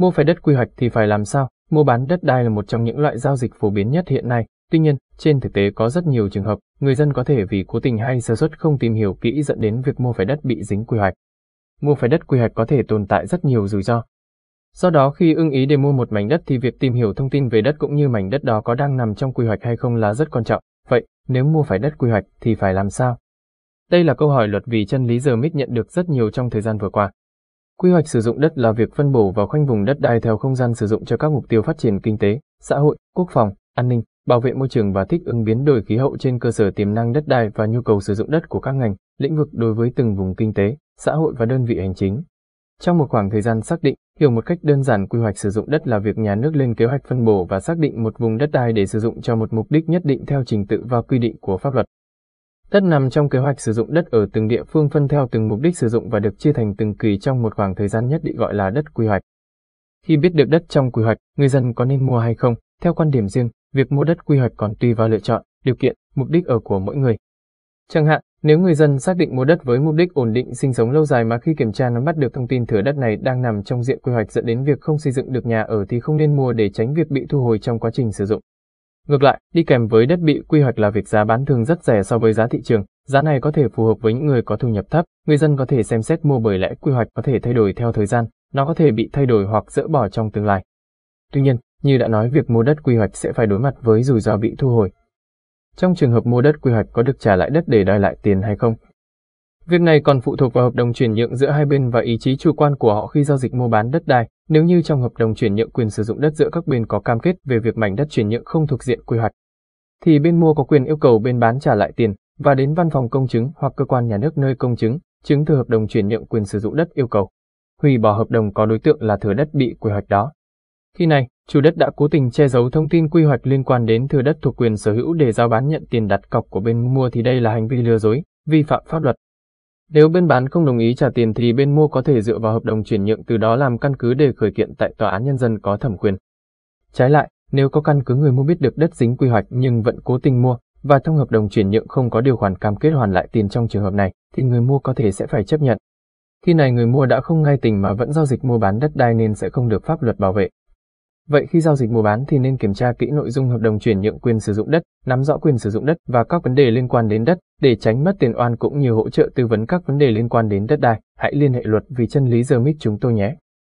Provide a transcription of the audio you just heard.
Mua phải đất quy hoạch thì phải làm sao? Mua bán đất đai là một trong những loại giao dịch phổ biến nhất hiện nay. Tuy nhiên, trên thực tế có rất nhiều trường hợp, người dân có thể vì cố tình hay sơ suất không tìm hiểu kỹ dẫn đến việc mua phải đất bị dính quy hoạch. Mua phải đất quy hoạch có thể tồn tại rất nhiều rủi ro. Do đó khi ưng ý để mua một mảnh đất thì việc tìm hiểu thông tin về đất cũng như mảnh đất đó có đang nằm trong quy hoạch hay không là rất quan trọng. Vậy, nếu mua phải đất quy hoạch thì phải làm sao? Đây là câu hỏi luật vì chân lý giờ mít nhận được rất nhiều trong thời gian vừa qua. Quy hoạch sử dụng đất là việc phân bổ và khoanh vùng đất đai theo không gian sử dụng cho các mục tiêu phát triển kinh tế, xã hội, quốc phòng, an ninh, bảo vệ môi trường và thích ứng biến đổi khí hậu trên cơ sở tiềm năng đất đai và nhu cầu sử dụng đất của các ngành, lĩnh vực đối với từng vùng kinh tế, xã hội và đơn vị hành chính. Trong một khoảng thời gian xác định, hiểu một cách đơn giản quy hoạch sử dụng đất là việc nhà nước lên kế hoạch phân bổ và xác định một vùng đất đai để sử dụng cho một mục đích nhất định theo trình tự và quy định của pháp luật. Đất nằm trong kế hoạch sử dụng đất ở từng địa phương phân theo từng mục đích sử dụng và được chia thành từng kỳ trong một khoảng thời gian nhất định gọi là đất quy hoạch. Khi biết được đất trong quy hoạch, người dân có nên mua hay không? Theo quan điểm riêng, việc mua đất quy hoạch còn tùy vào lựa chọn, điều kiện, mục đích ở của mỗi người. Chẳng hạn, nếu người dân xác định mua đất với mục đích ổn định sinh sống lâu dài mà khi kiểm tra nắm bắt được thông tin thửa đất này đang nằm trong diện quy hoạch dẫn đến việc không xây dựng được nhà ở thì không nên mua để tránh việc bị thu hồi trong quá trình sử dụng. Ngược lại, đi kèm với đất bị quy hoạch là việc giá bán thường rất rẻ so với giá thị trường. Giá này có thể phù hợp với những người có thu nhập thấp, người dân có thể xem xét mua bởi lẽ quy hoạch có thể thay đổi theo thời gian, nó có thể bị thay đổi hoặc dỡ bỏ trong tương lai. Tuy nhiên, như đã nói việc mua đất quy hoạch sẽ phải đối mặt với rủi ro bị thu hồi. Trong trường hợp mua đất quy hoạch có được trả lại đất để đòi lại tiền hay không? Việc này còn phụ thuộc vào hợp đồng chuyển nhượng giữa hai bên và ý chí chủ quan của họ khi giao dịch mua bán đất đai. Nếu như trong hợp đồng chuyển nhượng quyền sử dụng đất giữa các bên có cam kết về việc mảnh đất chuyển nhượng không thuộc diện quy hoạch, thì bên mua có quyền yêu cầu bên bán trả lại tiền và đến văn phòng công chứng hoặc cơ quan nhà nước nơi công chứng, chứng từ hợp đồng chuyển nhượng quyền sử dụng đất yêu cầu hủy bỏ hợp đồng có đối tượng là thửa đất bị quy hoạch đó. Khi này, chủ đất đã cố tình che giấu thông tin quy hoạch liên quan đến thửa đất thuộc quyền sở hữu để giao bán nhận tiền đặt cọc của bên mua thì đây là hành vi lừa dối, vi phạm pháp luật. Nếu bên bán không đồng ý trả tiền thì bên mua có thể dựa vào hợp đồng chuyển nhượng từ đó làm căn cứ để khởi kiện tại tòa án nhân dân có thẩm quyền. Trái lại, nếu có căn cứ người mua biết được đất dính quy hoạch nhưng vẫn cố tình mua và trong hợp đồng chuyển nhượng không có điều khoản cam kết hoàn lại tiền trong trường hợp này thì người mua có thể sẽ phải chấp nhận. Khi này người mua đã không ngay tình mà vẫn giao dịch mua bán đất đai nên sẽ không được pháp luật bảo vệ. Vậy khi giao dịch mua bán thì nên kiểm tra kỹ nội dung hợp đồng chuyển nhượng quyền sử dụng đất, nắm rõ quyền sử dụng đất và các vấn đề liên quan đến đất để tránh mất tiền oan cũng như hỗ trợ tư vấn các vấn đề liên quan đến đất đai. Hãy liên hệ luật vì chân lý giờ Mít chúng tôi nhé.